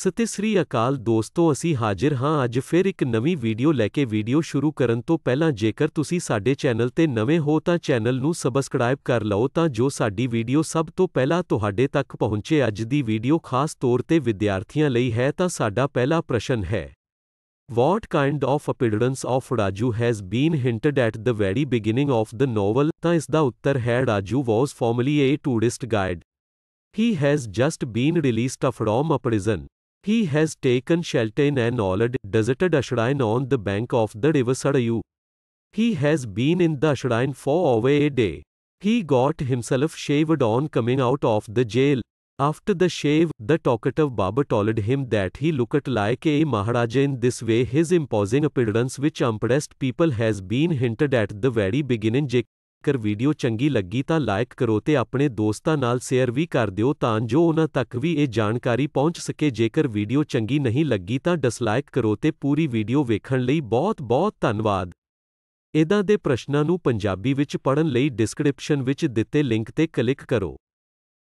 ਸਤਿ ਸ੍ਰੀ ਅਕਾਲ ਦੋਸਤੋ ਅਸੀਂ ਹਾਜ਼ਰ ਹਾਂ ਅੱਜ ਫਿਰ ਇੱਕ ਨਵੀਂ ਵੀਡੀਓ ਲੈ ਕੇ ਵੀਡੀਓ ਸ਼ੁਰੂ ਕਰਨ ਤੋਂ ਪਹਿਲਾਂ ਜੇਕਰ ਤੁਸੀਂ ਸਾਡੇ ਚੈਨਲ ਤੇ ਨਵੇਂ ਹੋ ਤਾਂ ਚੈਨਲ ਨੂੰ ਸਬਸਕ੍ਰਾਈਬ ਕਰ ਲਓ ਤਾਂ ਜੋ ਸਾਡੀ ਵੀਡੀਓ ਸਭ ਤੋਂ ਪਹਿਲਾਂ ਤੁਹਾਡੇ ਤੱਕ ਪਹੁੰਚੇ ਅੱਜ ਦੀ ਵੀਡੀਓ ਖਾਸ ਤੌਰ ਤੇ ਵਿਦਿਆਰਥੀਆਂ ਲਈ ਹੈ ਤਾਂ ਸਾਡਾ ਪਹਿਲਾ ਪ੍ਰਸ਼ਨ ਹੈ what kind of appearance of Raju has been hinted at the very beginning of the novel ਤਾਂ ਇਸ ਦਾ ਉੱਤਰ ਹੈ Raju was formally a tourist guide He has just been released from a prison. He has taken shelter in an old deserted ashram on the bank of the river Sarayu. He has been in the shrine for over a day. He got himself shaved on coming out of the jail. After the shave, the talkative barber told him that he looked like a Maharaja in this way. His imposing appearance, which impressed people, has been hinted at the very beginning. ਕਰ video ਚੰਗੀ ਲੱਗੀ ਤਾਂ like ਕਰੋ ਤੇ ਆਪਣੇ ਦੋਸਤਾਂ ਨਾਲ share ਵੀ ਕਰ ਦਿਓ ਤਾਂ ਜੋ ਉਹਨਾਂ ਤੱਕ ਵੀ ਇਹ ਜਾਣਕਾਰੀ ਪਹੁੰਚ ਸਕੇ ਜੇਕਰ ਵੀਡੀਓ ਚੰਗੀ ਨਹੀਂ ਲੱਗੀ ਤਾਂ ਡਿਸਲਾਈਕ ਕਰੋ ਤੇ ਪੂਰੀ ਵੀਡੀਓ ਵੇਖਣ ਲਈ ਬਹੁਤ-ਬਹੁਤ ਧੰਨਵਾਦ ਇਦਾਂ ਦੇ ਪ੍ਰਸ਼ਨਾਂ ਨੂੰ ਪੰਜਾਬੀ ਵਿੱਚ ਪੜਨ ਲਈ ਡਿਸਕ੍ਰਿਪਸ਼ਨ ਵਿੱਚ ਦਿੱਤੇ ਲਿੰਕ ਤੇ ਕਲਿੱਕ ਕਰੋ